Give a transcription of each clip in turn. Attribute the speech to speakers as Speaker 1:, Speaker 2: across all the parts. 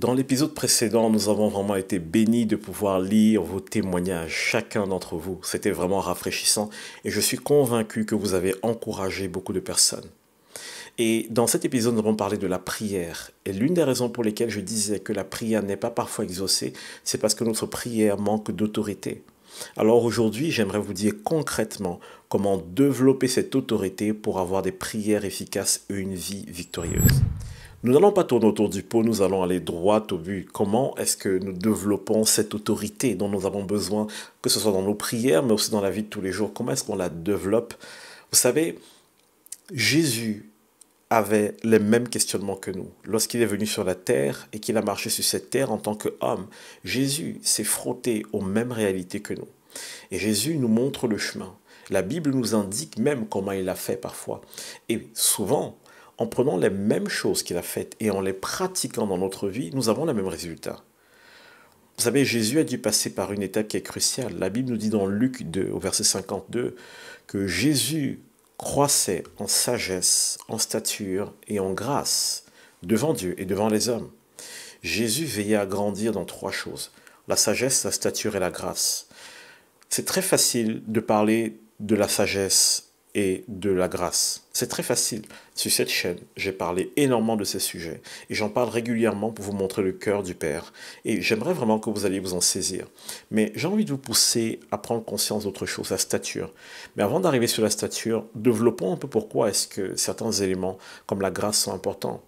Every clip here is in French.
Speaker 1: Dans l'épisode précédent, nous avons vraiment été bénis de pouvoir lire vos témoignages, chacun d'entre vous. C'était vraiment rafraîchissant et je suis convaincu que vous avez encouragé beaucoup de personnes. Et dans cet épisode, nous avons parler de la prière. Et l'une des raisons pour lesquelles je disais que la prière n'est pas parfois exaucée, c'est parce que notre prière manque d'autorité. Alors aujourd'hui, j'aimerais vous dire concrètement comment développer cette autorité pour avoir des prières efficaces et une vie victorieuse. Nous n'allons pas tourner autour du pot, nous allons aller droit au but. Comment est-ce que nous développons cette autorité dont nous avons besoin, que ce soit dans nos prières, mais aussi dans la vie de tous les jours Comment est-ce qu'on la développe Vous savez, Jésus avait les mêmes questionnements que nous. Lorsqu'il est venu sur la terre et qu'il a marché sur cette terre en tant qu'homme, Jésus s'est frotté aux mêmes réalités que nous. Et Jésus nous montre le chemin. La Bible nous indique même comment il a fait parfois. Et souvent, en prenant les mêmes choses qu'il a faites et en les pratiquant dans notre vie, nous avons le même résultat. Vous savez, Jésus a dû passer par une étape qui est cruciale. La Bible nous dit dans Luc 2, au verset 52, que Jésus croissait en sagesse, en stature et en grâce devant Dieu et devant les hommes. Jésus veillait à grandir dans trois choses, la sagesse, la stature et la grâce. C'est très facile de parler de la sagesse de la grâce. C'est très facile. Sur cette chaîne, j'ai parlé énormément de ces sujets et j'en parle régulièrement pour vous montrer le cœur du Père. Et j'aimerais vraiment que vous alliez vous en saisir. Mais j'ai envie de vous pousser à prendre conscience d'autre chose, la stature. Mais avant d'arriver sur la stature, développons un peu pourquoi est-ce que certains éléments comme la grâce sont importants.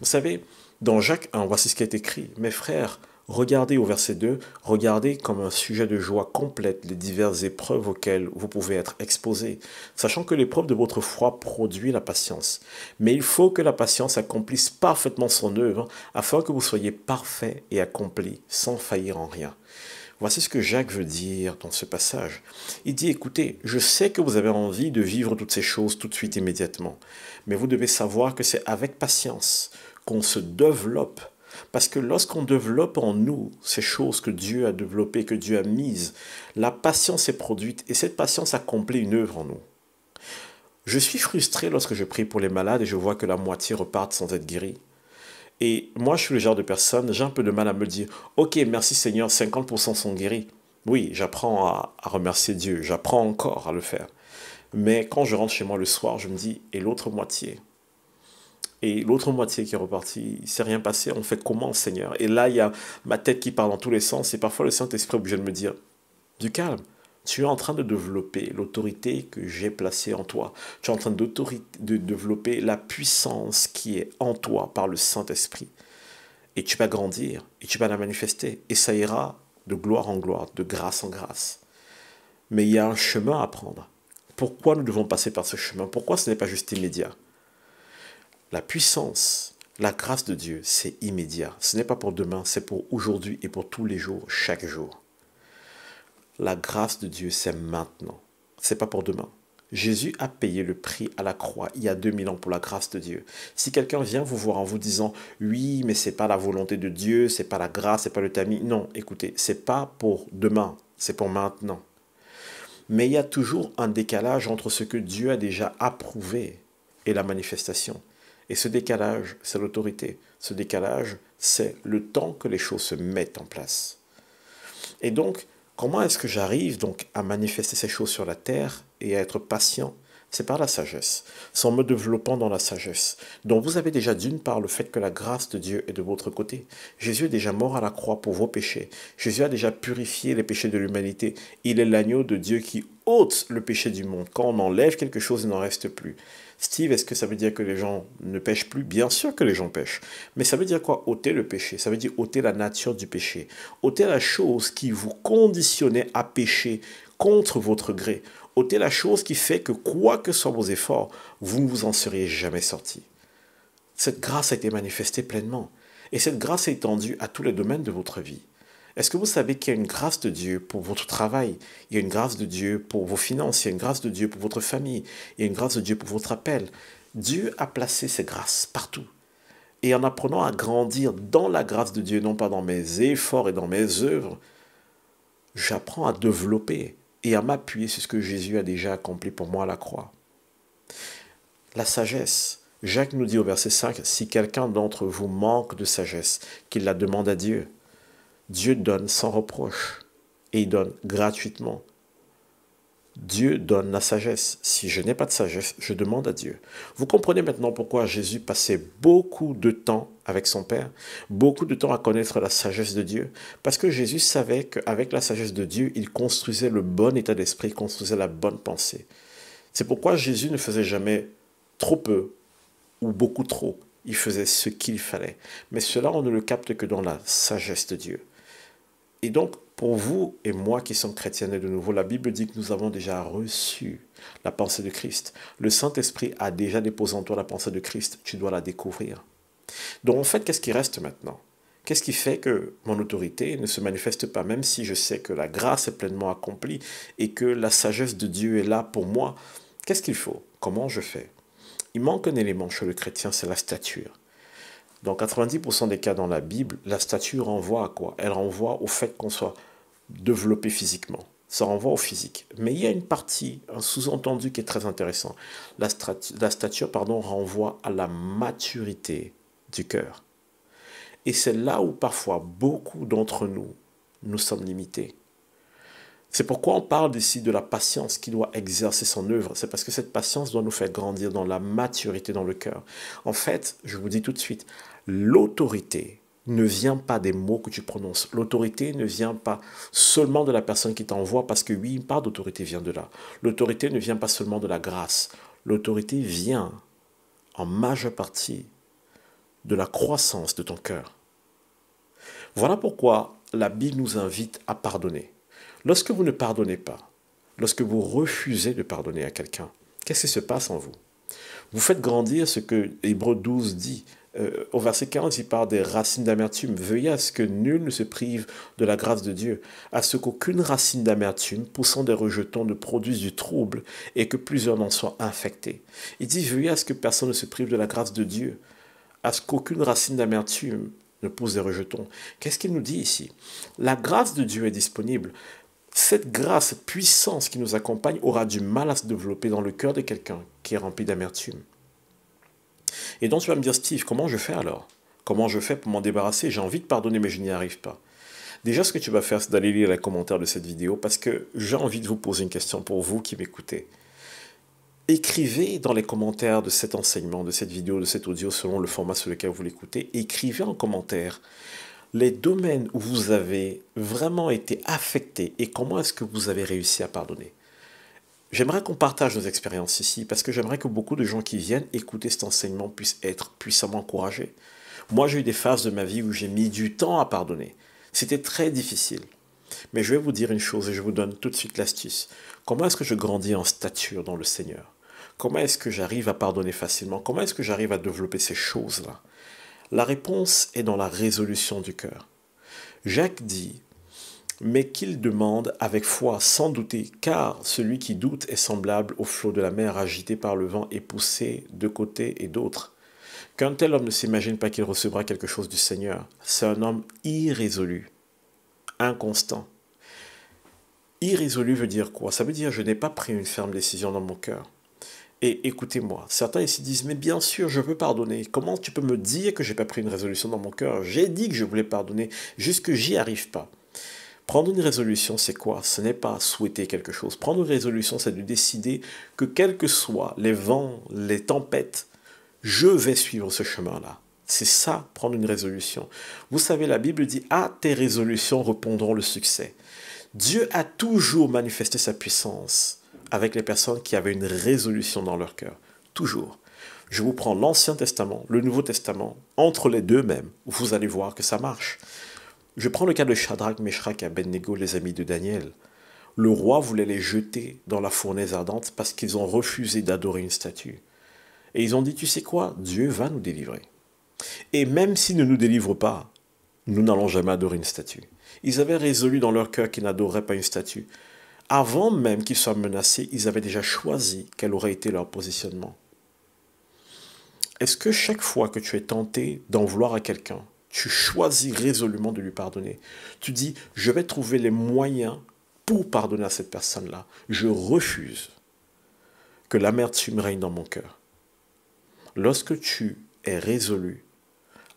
Speaker 1: Vous savez, dans Jacques 1, voici ce qui est écrit. Mes frères, Regardez au verset 2, regardez comme un sujet de joie complète les diverses épreuves auxquelles vous pouvez être exposé, sachant que l'épreuve de votre foi produit la patience. Mais il faut que la patience accomplisse parfaitement son œuvre afin que vous soyez parfait et accompli sans faillir en rien. Voici ce que Jacques veut dire dans ce passage. Il dit, écoutez, je sais que vous avez envie de vivre toutes ces choses tout de suite immédiatement, mais vous devez savoir que c'est avec patience qu'on se développe parce que lorsqu'on développe en nous ces choses que Dieu a développées, que Dieu a mises, la patience est produite et cette patience accomplit une œuvre en nous. Je suis frustré lorsque je prie pour les malades et je vois que la moitié repartent sans être guérie. Et moi, je suis le genre de personne, j'ai un peu de mal à me dire, ok, merci Seigneur, 50% sont guéris. Oui, j'apprends à remercier Dieu, j'apprends encore à le faire. Mais quand je rentre chez moi le soir, je me dis, et l'autre moitié et l'autre moitié qui est repartie, il s'est rien passé. On fait comment, Seigneur Et là, il y a ma tête qui parle dans tous les sens. Et parfois, le Saint-Esprit est obligé de me dire du calme. Tu es en train de développer l'autorité que j'ai placée en toi. Tu es en train de développer la puissance qui est en toi par le Saint-Esprit. Et tu vas grandir, et tu vas la manifester. Et ça ira de gloire en gloire, de grâce en grâce. Mais il y a un chemin à prendre. Pourquoi nous devons passer par ce chemin Pourquoi ce n'est pas juste immédiat la puissance, la grâce de Dieu, c'est immédiat. Ce n'est pas pour demain, c'est pour aujourd'hui et pour tous les jours, chaque jour. La grâce de Dieu, c'est maintenant. C'est pas pour demain. Jésus a payé le prix à la croix il y a 2000 ans pour la grâce de Dieu. Si quelqu'un vient vous voir en vous disant "Oui, mais c'est pas la volonté de Dieu, c'est pas la grâce, c'est pas le tamis." Non, écoutez, c'est pas pour demain, c'est pour maintenant. Mais il y a toujours un décalage entre ce que Dieu a déjà approuvé et la manifestation. Et ce décalage, c'est l'autorité. Ce décalage, c'est le temps que les choses se mettent en place. Et donc, comment est-ce que j'arrive donc à manifester ces choses sur la terre et à être patient c'est par la sagesse. C'est en me développant dans la sagesse. Dont vous avez déjà d'une part le fait que la grâce de Dieu est de votre côté. Jésus est déjà mort à la croix pour vos péchés. Jésus a déjà purifié les péchés de l'humanité. Il est l'agneau de Dieu qui ôte le péché du monde. Quand on enlève quelque chose, il n'en reste plus. Steve, est-ce que ça veut dire que les gens ne pêchent plus Bien sûr que les gens pêchent. Mais ça veut dire quoi ôter le péché. Ça veut dire ôter la nature du péché. ôter la chose qui vous conditionnait à pécher contre votre gré ôtez la chose qui fait que quoi que soient vos efforts, vous ne vous en seriez jamais sorti. Cette grâce a été manifestée pleinement, et cette grâce est étendue à tous les domaines de votre vie. Est-ce que vous savez qu'il y a une grâce de Dieu pour votre travail Il y a une grâce de Dieu pour vos finances, il y a une grâce de Dieu pour votre famille, il y a une grâce de Dieu pour votre appel. Dieu a placé ses grâces partout. Et en apprenant à grandir dans la grâce de Dieu, non pas dans mes efforts et dans mes œuvres, j'apprends à développer et à m'appuyer sur ce que Jésus a déjà accompli pour moi à la croix. La sagesse. Jacques nous dit au verset 5, si quelqu'un d'entre vous manque de sagesse, qu'il la demande à Dieu. Dieu donne sans reproche et il donne gratuitement Dieu donne la sagesse. Si je n'ai pas de sagesse, je demande à Dieu. Vous comprenez maintenant pourquoi Jésus passait beaucoup de temps avec son Père, beaucoup de temps à connaître la sagesse de Dieu, parce que Jésus savait qu'avec la sagesse de Dieu, il construisait le bon état d'esprit, construisait la bonne pensée. C'est pourquoi Jésus ne faisait jamais trop peu ou beaucoup trop. Il faisait ce qu'il fallait. Mais cela, on ne le capte que dans la sagesse de Dieu. Et donc, pour vous et moi qui sommes chrétiens de nouveau, la Bible dit que nous avons déjà reçu la pensée de Christ. Le Saint-Esprit a déjà déposé en toi la pensée de Christ. Tu dois la découvrir. Donc en fait, qu'est-ce qui reste maintenant Qu'est-ce qui fait que mon autorité ne se manifeste pas, même si je sais que la grâce est pleinement accomplie et que la sagesse de Dieu est là pour moi Qu'est-ce qu'il faut Comment je fais Il manque un élément chez le chrétien, c'est la stature. Dans 90% des cas dans la Bible, la stature renvoie à quoi Elle renvoie au fait qu'on soit développer physiquement. Ça renvoie au physique. Mais il y a une partie, un sous-entendu qui est très intéressant. La, stature pardon, renvoie à la maturité du cœur. Et c'est là où parfois beaucoup d'entre nous, nous sommes limités. C'est pourquoi on parle ici de la patience qui doit exercer son œuvre. C'est parce que cette patience doit nous faire grandir dans la maturité dans le cœur. En fait, je vous dis tout de suite, l'autorité ne vient pas des mots que tu prononces. L'autorité ne vient pas seulement de la personne qui t'envoie, parce que oui, une part d'autorité vient de là. L'autorité ne vient pas seulement de la grâce. L'autorité vient en majeure partie de la croissance de ton cœur. Voilà pourquoi la Bible nous invite à pardonner. Lorsque vous ne pardonnez pas, lorsque vous refusez de pardonner à quelqu'un, qu'est-ce qui se passe en vous vous faites grandir ce que Hébreu 12 dit. Euh, au verset 40, il parle des racines d'amertume. Veuillez à ce que nul ne se prive de la grâce de Dieu, à ce qu'aucune racine d'amertume, poussant des rejetons, ne produise du trouble et que plusieurs n'en soient infectés. Il dit Veuillez à ce que personne ne se prive de la grâce de Dieu, à ce qu'aucune racine d'amertume ne pousse des rejetons. Qu'est-ce qu'il nous dit ici La grâce de Dieu est disponible. Cette grâce, cette puissance qui nous accompagne aura du mal à se développer dans le cœur de quelqu'un qui est rempli d'amertume. Et donc tu vas me dire, Steve, comment je fais alors Comment je fais pour m'en débarrasser J'ai envie de pardonner, mais je n'y arrive pas. Déjà, ce que tu vas faire, c'est d'aller lire les commentaires de cette vidéo parce que j'ai envie de vous poser une question pour vous qui m'écoutez. Écrivez dans les commentaires de cet enseignement, de cette vidéo, de cet audio, selon le format sur lequel vous l'écoutez, écrivez en commentaire les domaines où vous avez vraiment été affecté et comment est-ce que vous avez réussi à pardonner. J'aimerais qu'on partage nos expériences ici parce que j'aimerais que beaucoup de gens qui viennent écouter cet enseignement puissent être puissamment encouragés. Moi, j'ai eu des phases de ma vie où j'ai mis du temps à pardonner. C'était très difficile. Mais je vais vous dire une chose et je vous donne tout de suite l'astuce. Comment est-ce que je grandis en stature dans le Seigneur Comment est-ce que j'arrive à pardonner facilement Comment est-ce que j'arrive à développer ces choses-là la réponse est dans la résolution du cœur. Jacques dit, mais qu'il demande avec foi, sans douter, car celui qui doute est semblable au flot de la mer agité par le vent et poussé de côté et d'autre. Qu'un tel homme ne s'imagine pas qu'il recevra quelque chose du Seigneur. C'est un homme irrésolu, inconstant. Irrésolu veut dire quoi Ça veut dire je n'ai pas pris une ferme décision dans mon cœur. Et écoutez-moi, certains ici disent, mais bien sûr, je peux pardonner. Comment tu peux me dire que je n'ai pas pris une résolution dans mon cœur J'ai dit que je voulais pardonner, juste que j'y arrive pas. Prendre une résolution, c'est quoi Ce n'est pas souhaiter quelque chose. Prendre une résolution, c'est de décider que quels que soient les vents, les tempêtes, je vais suivre ce chemin-là. C'est ça, prendre une résolution. Vous savez, la Bible dit, à tes résolutions répondront le succès. Dieu a toujours manifesté sa puissance avec les personnes qui avaient une résolution dans leur cœur. Toujours. Je vous prends l'Ancien Testament, le Nouveau Testament, entre les deux mêmes, vous allez voir que ça marche. Je prends le cas de Shadrach, Meshach et Abednego, les amis de Daniel. Le roi voulait les jeter dans la fournaise ardente parce qu'ils ont refusé d'adorer une statue. Et ils ont dit, tu sais quoi, Dieu va nous délivrer. Et même s'il ne nous délivre pas, nous n'allons jamais adorer une statue. Ils avaient résolu dans leur cœur qu'ils n'adoreraient pas une statue. Avant même qu'ils soient menacés, ils avaient déjà choisi quel aurait été leur positionnement. Est-ce que chaque fois que tu es tenté d'en vouloir à quelqu'un, tu choisis résolument de lui pardonner Tu dis, je vais trouver les moyens pour pardonner à cette personne-là. Je refuse que la l'amertume règne dans mon cœur. Lorsque tu es résolu,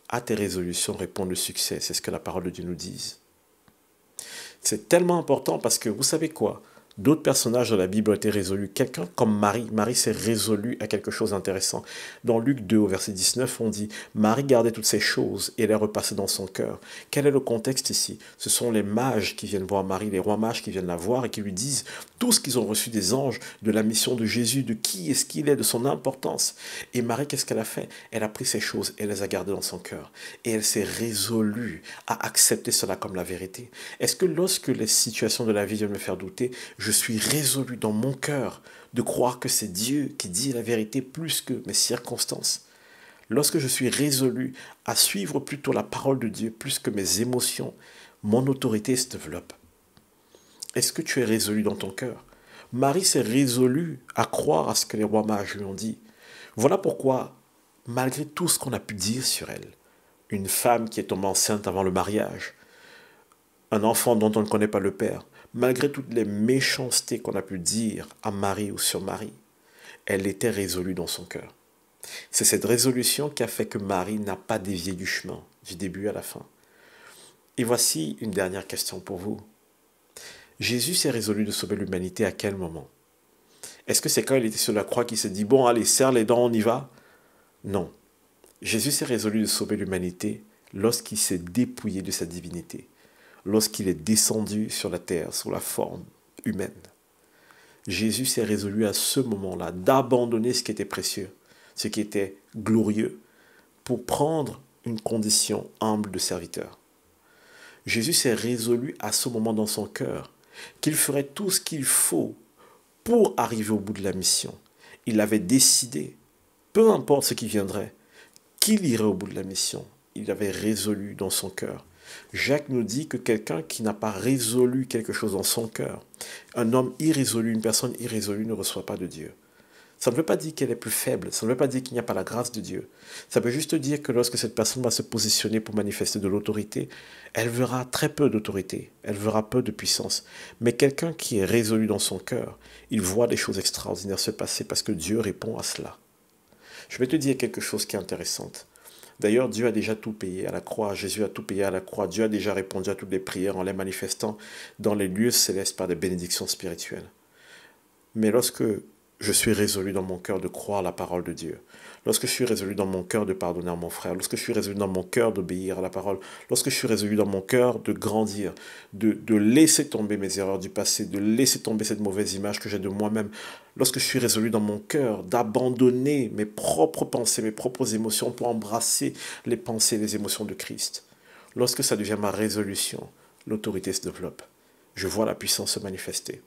Speaker 1: à tes résolutions répond le succès. C'est ce que la parole de Dieu nous dit. C'est tellement important parce que vous savez quoi D'autres personnages dans la Bible ont été résolus. Quelqu'un comme Marie, Marie s'est résolue à quelque chose d'intéressant. Dans Luc 2 au verset 19, on dit Marie gardait toutes ces choses et les repassait dans son cœur. Quel est le contexte ici Ce sont les mages qui viennent voir Marie, les rois mages qui viennent la voir et qui lui disent tout ce qu'ils ont reçu des anges, de la mission de Jésus, de qui est-ce qu'il est, de son importance. Et Marie, qu'est-ce qu'elle a fait Elle a pris ces choses et les a gardées dans son cœur. Et elle s'est résolue à accepter cela comme la vérité. Est-ce que lorsque les situations de la vie viennent me faire douter, je suis résolu dans mon cœur de croire que c'est Dieu qui dit la vérité plus que mes circonstances, lorsque je suis résolu à suivre plutôt la parole de Dieu plus que mes émotions, mon autorité se développe. Est-ce que tu es résolu dans ton cœur Marie s'est résolue à croire à ce que les rois mages lui ont dit. Voilà pourquoi, malgré tout ce qu'on a pu dire sur elle, une femme qui est tombée enceinte avant le mariage, un enfant dont on ne connaît pas le père, malgré toutes les méchancetés qu'on a pu dire à Marie ou sur Marie, elle était résolue dans son cœur. C'est cette résolution qui a fait que Marie n'a pas dévié du chemin, du début à la fin. Et voici une dernière question pour vous. Jésus s'est résolu de sauver l'humanité à quel moment Est-ce que c'est quand il était sur la croix qu'il s'est dit, bon, allez, serre les dents, on y va Non. Jésus s'est résolu de sauver l'humanité lorsqu'il s'est dépouillé de sa divinité lorsqu'il est descendu sur la terre sous la forme humaine. Jésus s'est résolu à ce moment-là d'abandonner ce qui était précieux, ce qui était glorieux, pour prendre une condition humble de serviteur. Jésus s'est résolu à ce moment dans son cœur qu'il ferait tout ce qu'il faut pour arriver au bout de la mission. Il avait décidé, peu importe ce qui viendrait, qu'il irait au bout de la mission. Il avait résolu dans son cœur. Jacques nous dit que quelqu'un qui n'a pas résolu quelque chose dans son cœur, un homme irrésolu, une personne irrésolue ne reçoit pas de Dieu. Ça ne veut pas dire qu'elle est plus faible, ça ne veut pas dire qu'il n'y a pas la grâce de Dieu. Ça veut juste dire que lorsque cette personne va se positionner pour manifester de l'autorité, elle verra très peu d'autorité, elle verra peu de puissance. Mais quelqu'un qui est résolu dans son cœur, il voit des choses extraordinaires se passer parce que Dieu répond à cela. Je vais te dire quelque chose qui est intéressante. D'ailleurs, Dieu a déjà tout payé à la croix, Jésus a tout payé à la croix, Dieu a déjà répondu à toutes les prières en les manifestant dans les lieux célestes par des bénédictions spirituelles. Mais lorsque je suis résolu dans mon cœur de croire la parole de Dieu, lorsque je suis résolu dans mon cœur de pardonner à mon frère, lorsque je suis résolu dans mon cœur d'obéir à la parole, lorsque je suis résolu dans mon cœur de grandir, de, laisser tomber mes erreurs du passé, de laisser tomber cette mauvaise image que j'ai de moi-même, lorsque je suis résolu dans mon cœur d'abandonner mes propres pensées, mes propres émotions pour embrasser les pensées et les émotions de Christ, lorsque ça devient ma résolution, l'autorité se développe. Je vois la puissance se manifester.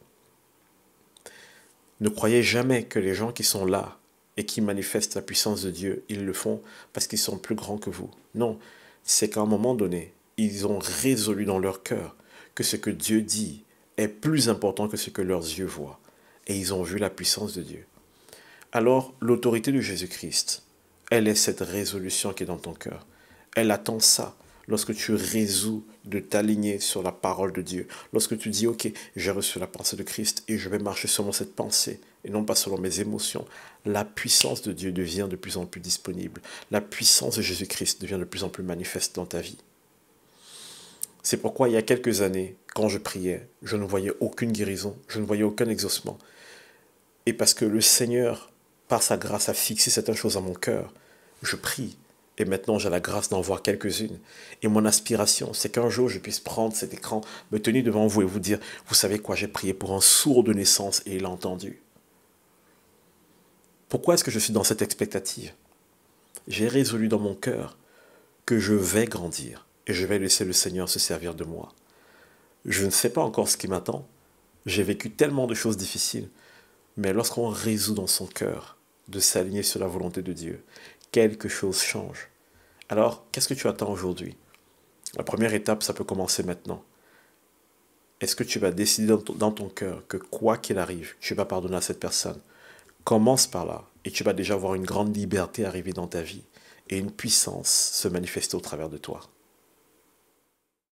Speaker 1: Ne croyez jamais que les gens qui sont là et qui manifestent la puissance de Dieu, ils le font parce qu'ils sont plus grands que vous. Non, c'est qu'à un moment donné, ils ont résolu dans leur cœur que ce que Dieu dit est plus important que ce que leurs yeux voient. Et ils ont vu la puissance de Dieu. Alors, l'autorité de Jésus-Christ, elle est cette résolution qui est dans ton cœur. Elle attend ça lorsque tu résous de t'aligner sur la parole de Dieu, lorsque tu dis, OK, j'ai reçu la pensée de Christ et je vais marcher selon cette pensée et non pas selon mes émotions, la puissance de Dieu devient de plus en plus disponible. La puissance de Jésus-Christ devient de plus en plus manifeste dans ta vie. C'est pourquoi il y a quelques années, quand je priais, je ne voyais aucune guérison, je ne voyais aucun exaucement. Et parce que le Seigneur, par sa grâce, a fixé certaines choses à mon cœur, je prie et maintenant, j'ai la grâce d'en voir quelques-unes. Et mon aspiration, c'est qu'un jour, je puisse prendre cet écran, me tenir devant vous et vous dire, vous savez quoi, j'ai prié pour un sourd de naissance et il a entendu. Pourquoi est-ce que je suis dans cette expectative J'ai résolu dans mon cœur que je vais grandir et je vais laisser le Seigneur se servir de moi. Je ne sais pas encore ce qui m'attend. J'ai vécu tellement de choses difficiles. Mais lorsqu'on résout dans son cœur de s'aligner sur la volonté de Dieu quelque chose change. Alors, qu'est-ce que tu attends aujourd'hui La première étape, ça peut commencer maintenant. Est-ce que tu vas décider dans ton, cœur que quoi qu'il arrive, tu vas pardonner à cette personne Commence par là et tu vas déjà voir une grande liberté arriver dans ta vie et une puissance se manifester au travers de toi.